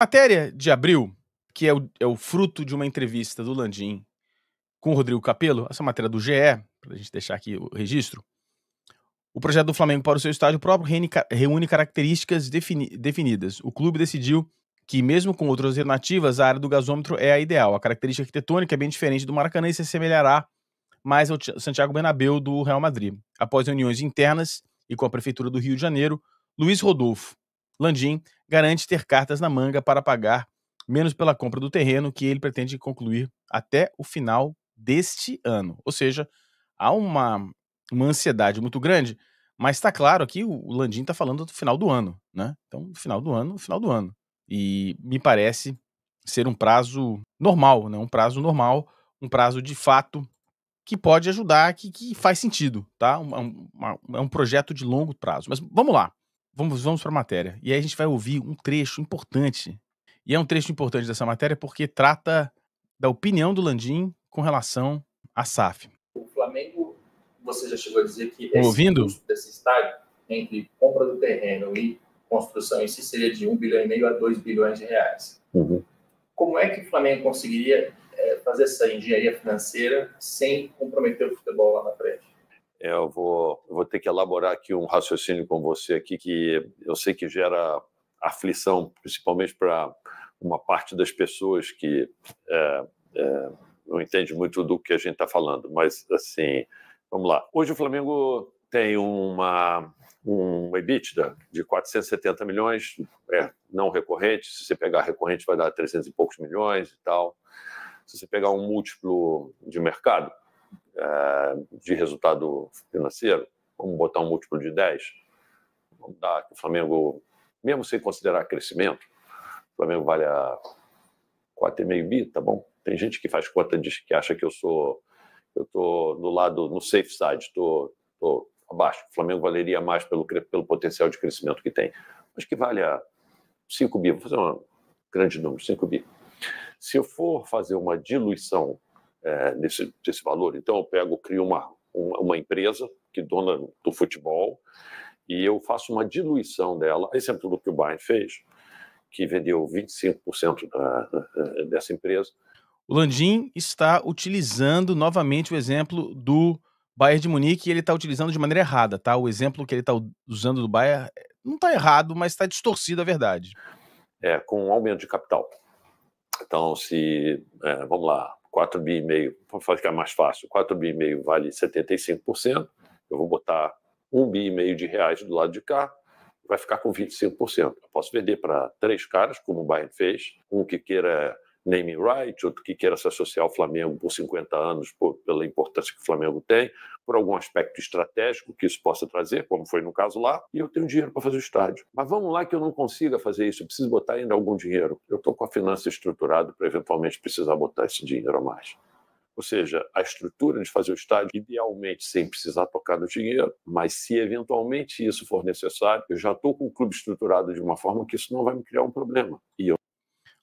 Matéria de abril, que é o, é o, fruto de uma entrevista do Landim com o Rodrigo Capello, essa é matéria do GE, para a gente deixar aqui o registro. O projeto do Flamengo para o seu estádio próprio reúne, características defini, definidas. O clube decidiu que, mesmo com outras alternativas, a área do gasômetro é a ideal. A característica arquitetônica é bem diferente do Maracanã e se assemelhará mais ao Santiago Bernabéu do Real Madrid. Após reuniões internas e com a Prefeitura do Rio de Janeiro, Luiz Rodolfo, Landim garante ter cartas na manga para pagar menos pela compra do terreno que ele pretende concluir até o final deste ano. Ou seja, há uma, uma ansiedade muito grande, mas está claro aqui o Landim está falando do final do ano, né? Então, final do ano, final do ano. E me parece ser um prazo normal, né? Um prazo normal, um prazo de fato que pode ajudar, que, que faz sentido, tá? Um, é um, é um projeto de longo prazo. Mas vamos lá. Vamos, vamos para a matéria. E aí a gente vai ouvir um trecho importante. E é um trecho importante dessa matéria porque trata da opinião do Landim com relação à SAF. O Flamengo, você já chegou a dizer que esse Ouvindo? custo desse estádio, entre compra do terreno e construção em si, seria de 1 bilhão e meio a 2 bilhões de reais. Uhum. Como é que o Flamengo conseguiria é, fazer essa engenharia financeira sem comprometer o futebol lá na frente? É, eu vou, vou ter que elaborar aqui um raciocínio com você aqui que eu sei que gera aflição, principalmente para uma parte das pessoas que é, é, não entende muito do que a gente está falando, mas assim, vamos lá. Hoje o Flamengo tem uma um EBITDA de 470 milhões, é não recorrente, se você pegar recorrente vai dar 300 e poucos milhões e tal. Se você pegar um múltiplo de mercado, eh, de resultado financeiro, vamos botar um múltiplo de 10, vamos dar que o Flamengo, mesmo sem considerar crescimento, o Flamengo vale a 4,5 bi, tá bom? Tem gente que faz conta diz que acha que eu sou eu tô no lado no safe side, tô, tô abaixo. O Flamengo valeria mais pelo pelo potencial de crescimento que tem. Mas que vale a 5 bi, vou fazer um grande número, 5 bi. Se eu for fazer uma diluição é, desse, desse valor. Então eu pego, crio uma, uma, uma empresa que é dona do futebol e eu faço uma diluição dela, exemplo do que o Bayern fez, que vendeu 25% da, dessa empresa. O Landim está utilizando novamente o exemplo do Bayern de Munique e ele está utilizando de maneira errada, tá? O exemplo que ele está usando do Bayern é, não está errado, mas está distorcido a verdade. É, com um aumento de capital. Então, se, é, vamos lá, 4 bi e meio, para ficar é mais fácil, 4 bi e meio vale 75%, eu vou botar 1 bi e meio de reais do lado de cá, vai ficar com 25%. Eu posso vender para três caras, como o Bayern fez, um que queira naming right, outro que queira se associar ao Flamengo por 50 anos, por, pela importância que o Flamengo tem, por algum aspecto estratégico que isso possa trazer, como foi no caso lá, e eu tenho dinheiro para fazer o estádio. Mas vamos lá que eu não consiga fazer isso, eu preciso botar ainda algum dinheiro. Eu estou com a finança estruturada para eventualmente precisar botar esse dinheiro a mais. Ou seja, a estrutura de fazer o estádio, idealmente sem precisar tocar no dinheiro, mas se eventualmente isso for necessário, eu já estou com o clube estruturado de uma forma que isso não vai me criar um problema. E eu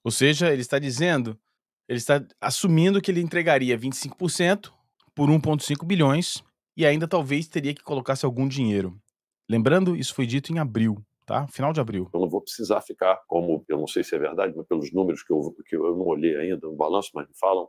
ou seja, ele está dizendo, ele está assumindo que ele entregaria 25% por 1,5 bilhões e ainda talvez teria que colocasse algum dinheiro. Lembrando, isso foi dito em abril tá? Final de abril. Eu não vou precisar ficar, como eu não sei se é verdade, mas pelos números que eu, que eu não olhei ainda no balanço, mas me falam,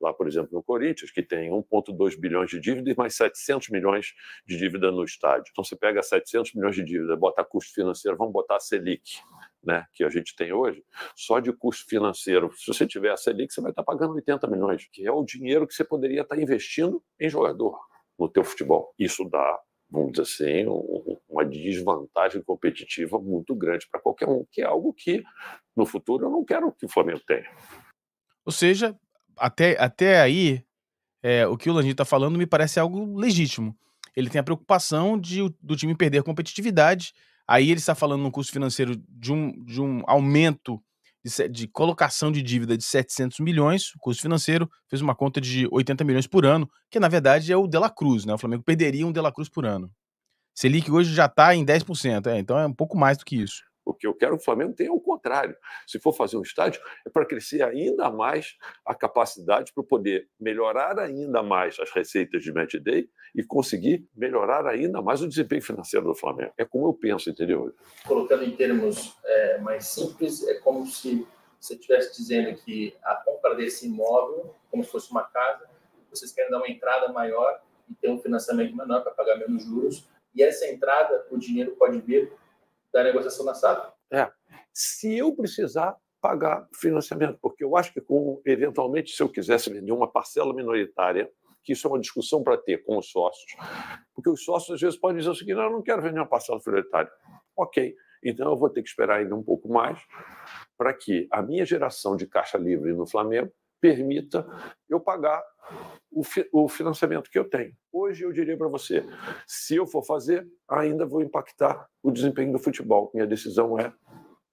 lá, por exemplo, no Corinthians, que tem 1,2 bilhões de dívida e mais 700 milhões de dívida no estádio. Então você pega 700 milhões de dívida, bota custo financeiro, vamos botar a Selic, né, que a gente tem hoje, só de custo financeiro. Se você tiver a Selic, você vai estar pagando 80 milhões, que é o dinheiro que você poderia estar investindo em jogador no teu futebol. Isso dá vamos dizer assim, uma desvantagem competitiva muito grande para qualquer um, que é algo que no futuro eu não quero que o Flamengo tenha. Ou seja, até, até aí, é, o que o Landinho está falando me parece algo legítimo. Ele tem a preocupação de, do time perder competitividade. Aí ele está falando no custo financeiro de um, de um aumento de, de colocação de dívida de 700 milhões, o custo financeiro, fez uma conta de 80 milhões por ano, que na verdade é o Dela Cruz, né? O Flamengo perderia um Dela Cruz por ano. Selic hoje já está em 10%, é, então é um pouco mais do que isso. O que eu quero que é o Flamengo tenha é o contrário. Se for fazer um estádio, é para crescer ainda mais a capacidade para poder melhorar ainda mais as receitas de match day e conseguir melhorar ainda mais o desempenho financeiro do Flamengo. É como eu penso, entendeu? Colocando em termos é, mais simples, é como se você estivesse dizendo que a compra desse imóvel, como se fosse uma casa, vocês querem dar uma entrada maior e ter um financiamento menor para pagar menos juros. E essa entrada, o dinheiro pode vir da negociação da SAF. É. Se eu precisar pagar financiamento, porque eu acho que, com, eventualmente, se eu quisesse vender uma parcela minoritária, que isso é uma discussão para ter com os sócios, porque os sócios às vezes podem dizer o seguinte: não, eu não quero vender uma parcela minoritária. Ok, então eu vou ter que esperar ainda um pouco mais para que a minha geração de caixa livre no Flamengo permita eu pagar o, fi o financiamento que eu tenho. Hoje eu diria para você, se eu for fazer, ainda vou impactar o desempenho do futebol. Minha decisão é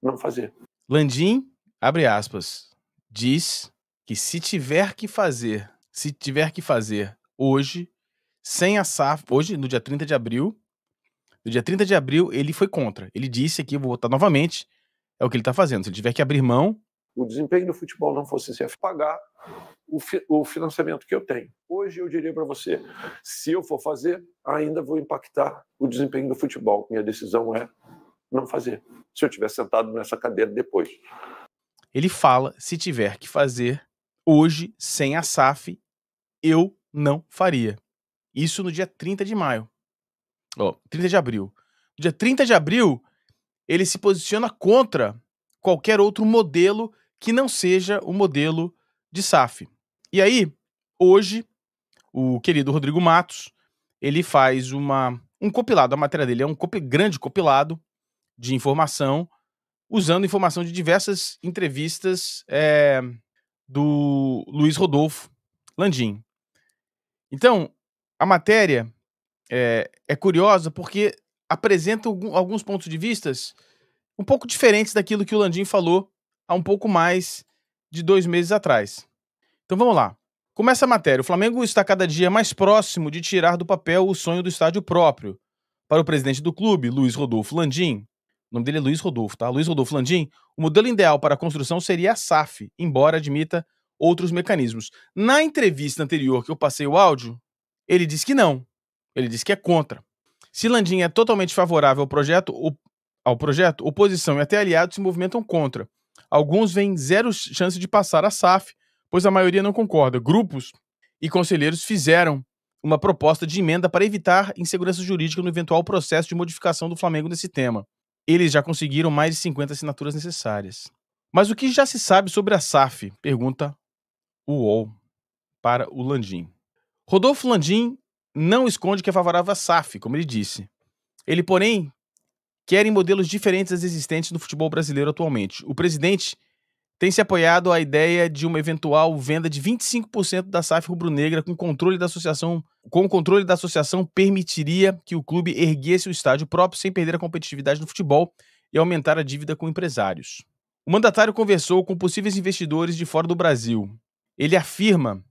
não fazer. Landim, abre aspas, diz que se tiver que fazer, se tiver que fazer hoje, sem a SAF, hoje, no dia 30 de abril, no dia 30 de abril, ele foi contra. Ele disse aqui, vou votar novamente, é o que ele está fazendo. Se ele tiver que abrir mão, o desempenho do futebol não fosse ser assim, pagar o, fi, o financiamento que eu tenho. Hoje eu diria para você, se eu for fazer, ainda vou impactar o desempenho do futebol. Minha decisão é não fazer. Se eu tiver sentado nessa cadeira depois. Ele fala, se tiver que fazer hoje sem a SAF, eu não faria. Isso no dia 30 de maio. oh, 30 de abril. No dia 30 de abril, ele se posiciona contra qualquer outro modelo que não seja o modelo de SAF. E aí, hoje, o querido Rodrigo Matos, ele faz uma, um compilado, a matéria dele é um copi, grande compilado de informação, usando informação de diversas entrevistas é, do Luiz Rodolfo Landim. Então, a matéria é, é curiosa porque apresenta alguns pontos de vistas um pouco diferentes daquilo que o Landim falou há um pouco mais de dois meses atrás. Então vamos lá. Começa a matéria. O Flamengo está cada dia mais próximo de tirar do papel o sonho do estádio próprio. Para o presidente do clube, Luiz Rodolfo Landim, o nome dele é Luiz Rodolfo, tá? Luiz Rodolfo Landim, o modelo ideal para a construção seria a SAF, embora admita outros mecanismos. Na entrevista anterior que eu passei o áudio, ele disse que não. Ele disse que é contra. Se Landim é totalmente favorável ao projeto, ao projeto, oposição e até aliados se movimentam contra. Alguns veem zero chance de passar a SAF, pois a maioria não concorda. Grupos e conselheiros fizeram uma proposta de emenda para evitar insegurança jurídica no eventual processo de modificação do Flamengo nesse tema. Eles já conseguiram mais de 50 assinaturas necessárias. Mas o que já se sabe sobre a SAF? Pergunta o UOL para o Landim. Rodolfo Landim não esconde que é favorável à SAF, como ele disse. Ele, porém, querem modelos diferentes das existentes no futebol brasileiro atualmente. O presidente tem se apoiado à ideia de uma eventual venda de 25% da SAF rubro-negra com controle da associação, com o controle da associação permitiria que o clube erguesse o estádio próprio sem perder a competitividade no futebol e aumentar a dívida com empresários. O mandatário conversou com possíveis investidores de fora do Brasil. Ele afirma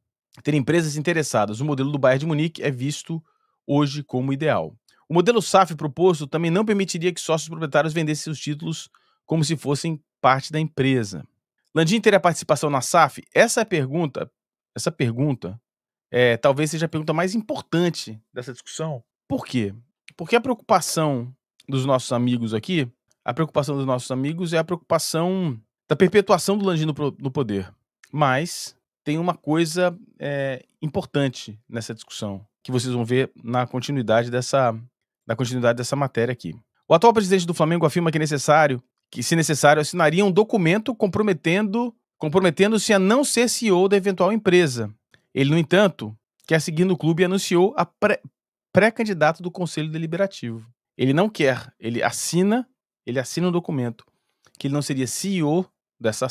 ter empresas interessadas. O modelo do Bayern de Munique é visto hoje como ideal. O modelo SAF proposto também não permitiria que sócios proprietários vendessem seus títulos como se fossem parte da empresa. Landim teria participação na SAF? Essa pergunta, essa pergunta é, talvez seja a pergunta mais importante dessa discussão. Por quê? Porque a preocupação dos nossos amigos aqui, a preocupação dos nossos amigos é a preocupação da perpetuação do Landim no, no poder. Mas tem uma coisa é, importante nessa discussão que vocês vão ver na continuidade dessa da continuidade dessa matéria aqui. O atual presidente do Flamengo afirma que é necessário, que se necessário, assinaria um documento comprometendo, comprometendo-se a não ser CEO da eventual empresa. Ele, no entanto, quer seguir no clube e anunciou a pré-candidato do Conselho Deliberativo. Ele não quer, ele assina, ele assina um documento que ele não seria CEO dessa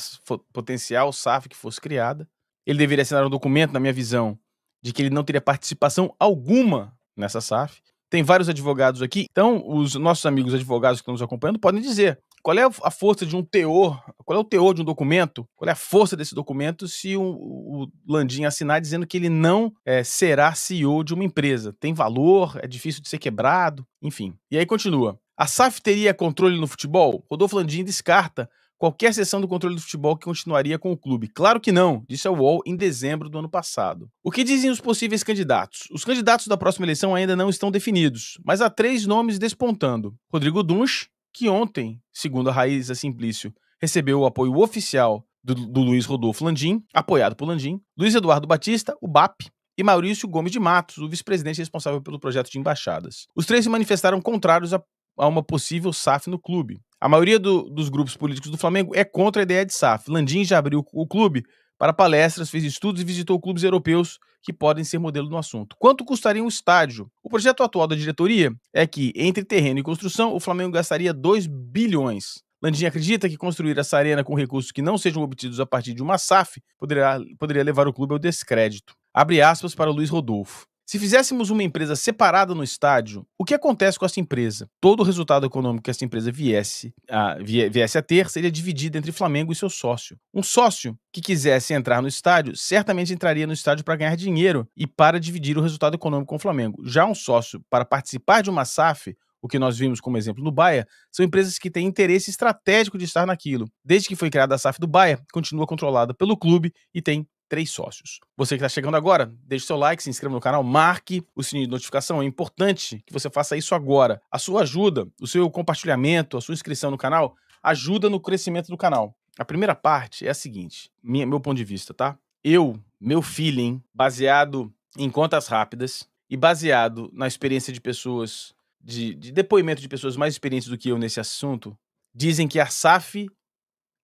potencial SAF que fosse criada. Ele deveria assinar um documento, na minha visão, de que ele não teria participação alguma nessa SAF tem vários advogados aqui, então os nossos amigos advogados que estão nos acompanhando podem dizer qual é a força de um teor, qual é o teor de um documento, qual é a força desse documento se o, o Landim assinar dizendo que ele não é, será CEO de uma empresa. Tem valor, é difícil de ser quebrado, enfim. E aí continua. A SAF teria controle no futebol? Rodolfo Landim descarta qualquer sessão do controle do futebol que continuaria com o clube. Claro que não, disse a UOL em dezembro do ano passado. O que dizem os possíveis candidatos? Os candidatos da próxima eleição ainda não estão definidos, mas há três nomes despontando. Rodrigo Dunch, que ontem, segundo a Raíssa Simplício, recebeu o apoio oficial do, do Luiz Rodolfo Landim, apoiado por Landim, Luiz Eduardo Batista, o BAP, e Maurício Gomes de Matos, o vice-presidente responsável pelo projeto de embaixadas. Os três se manifestaram contrários à a uma possível SAF no clube. A maioria do, dos grupos políticos do Flamengo é contra a ideia de SAF. Landim já abriu o clube para palestras, fez estudos e visitou clubes europeus que podem ser modelo no assunto. Quanto custaria um estádio? O projeto atual da diretoria é que, entre terreno e construção, o Flamengo gastaria 2 bilhões. Landim acredita que construir essa arena com recursos que não sejam obtidos a partir de uma SAF poderia poderia levar o clube ao descrédito. Abre aspas para Luiz Rodolfo. Se fizéssemos uma empresa separada no estádio, o que acontece com essa empresa? Todo o resultado econômico que essa empresa viesse a, viesse a ter seria dividido entre Flamengo e seu sócio. Um sócio que quisesse entrar no estádio certamente entraria no estádio para ganhar dinheiro e para dividir o resultado econômico com o Flamengo. Já um sócio para participar de uma SAF o que nós vimos como exemplo do Baia, são empresas que têm interesse estratégico de estar naquilo. Desde que foi criada a SAF do Baia, continua controlada pelo clube e tem três sócios. Você que está chegando agora, deixe seu like, se inscreva no canal, marque o sininho de notificação. É importante que você faça isso agora. A sua ajuda, o seu compartilhamento, a sua inscrição no canal ajuda no crescimento do canal. A primeira parte é a seguinte, minha, meu ponto de vista, tá? Eu, meu feeling, baseado em contas rápidas e baseado na experiência de pessoas, de, de depoimento de pessoas mais experientes do que eu nesse assunto, dizem que a SAF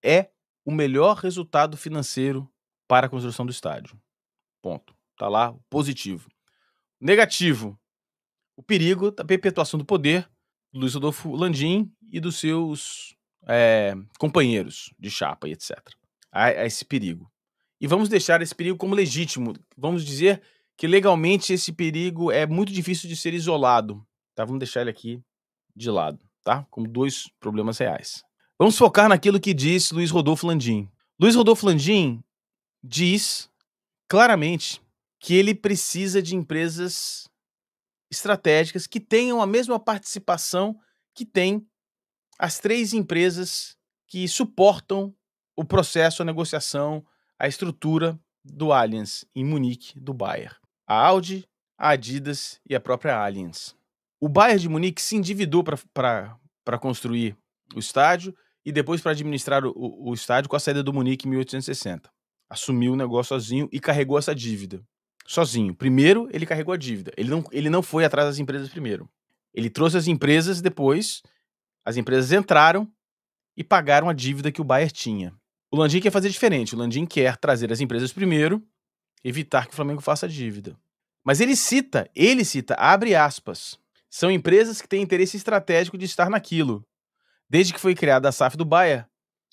é o melhor resultado financeiro para a construção do estádio. Ponto. Tá lá positivo. Negativo. O perigo da perpetuação do poder do Luiz Adolfo Landim e dos seus é, companheiros de chapa e etc. Há, há esse perigo. E vamos deixar esse perigo como legítimo. Vamos dizer que legalmente esse perigo é muito difícil de ser isolado. Tá? Vamos deixar ele aqui de lado, tá? Como dois problemas reais. Vamos focar naquilo que disse Luiz Rodolfo Landim. Luiz Rodolfo Landim diz claramente que ele precisa de empresas estratégicas que tenham a mesma participação que tem as três empresas que suportam o processo, a negociação, a estrutura do Allianz em Munique, do Bayer. A Audi, a Adidas e a própria Allianz. O Bayern de Munique se endividou para construir o estádio e depois para administrar o, o, estádio com a saída do Munique em 1860 assumiu o negócio sozinho e carregou essa dívida. Sozinho. Primeiro, ele carregou a dívida. Ele não, ele não foi atrás das empresas primeiro. Ele trouxe as empresas depois, as empresas entraram e pagaram a dívida que o Bayer tinha. O Landim quer fazer diferente. O Landim quer trazer as empresas primeiro, evitar que o Flamengo faça dívida. Mas ele cita, ele cita, abre aspas. São empresas que têm interesse estratégico de estar naquilo. Desde que foi criada a SAF do Bayer,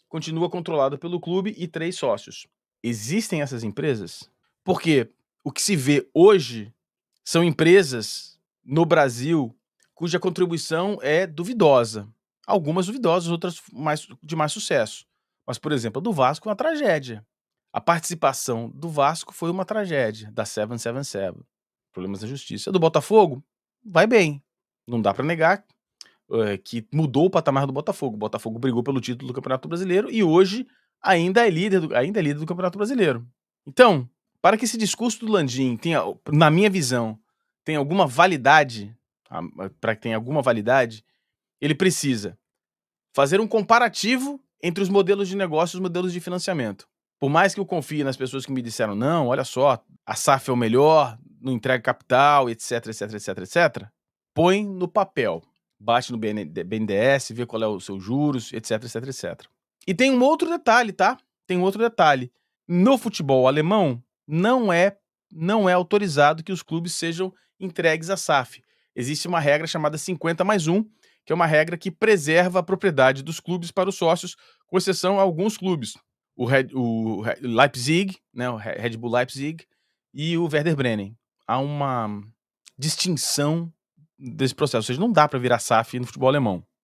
continua controlada pelo clube e três sócios existem essas empresas? Porque o que se vê hoje são empresas no Brasil cuja contribuição é duvidosa. Algumas duvidosas, outras mais, de mais sucesso. Mas, por exemplo, a do Vasco é uma tragédia. A participação do Vasco foi uma tragédia, da 777. Problemas da justiça. A do Botafogo vai bem. Não dá para negar é, que mudou o patamar do Botafogo. O Botafogo brigou pelo título do Campeonato Brasileiro e hoje ainda é líder do, ainda é líder do Campeonato Brasileiro. Então, para que esse discurso do Landim tenha, na minha visão, tenha alguma validade, para que tenha alguma validade, ele precisa fazer um comparativo entre os modelos de negócio e os modelos de financiamento. Por mais que eu confie nas pessoas que me disseram, não, olha só, a SAF é o melhor, não entrega capital, etc, etc, etc, etc, põe no papel, bate no BNDES, vê qual é o seu juros, etc, etc, etc. E tem um outro detalhe, tá? Tem um outro detalhe. No futebol alemão, não é, não é autorizado que os clubes sejam entregues à SAF. Existe uma regra chamada 50 mais 1, que é uma regra que preserva a propriedade dos clubes para os sócios, com exceção a alguns clubes. O, Red, o Leipzig, né, o Red Bull Leipzig e o Werder Bremen. Há uma distinção desse processo, ou seja, não dá para virar SAF no futebol alemão.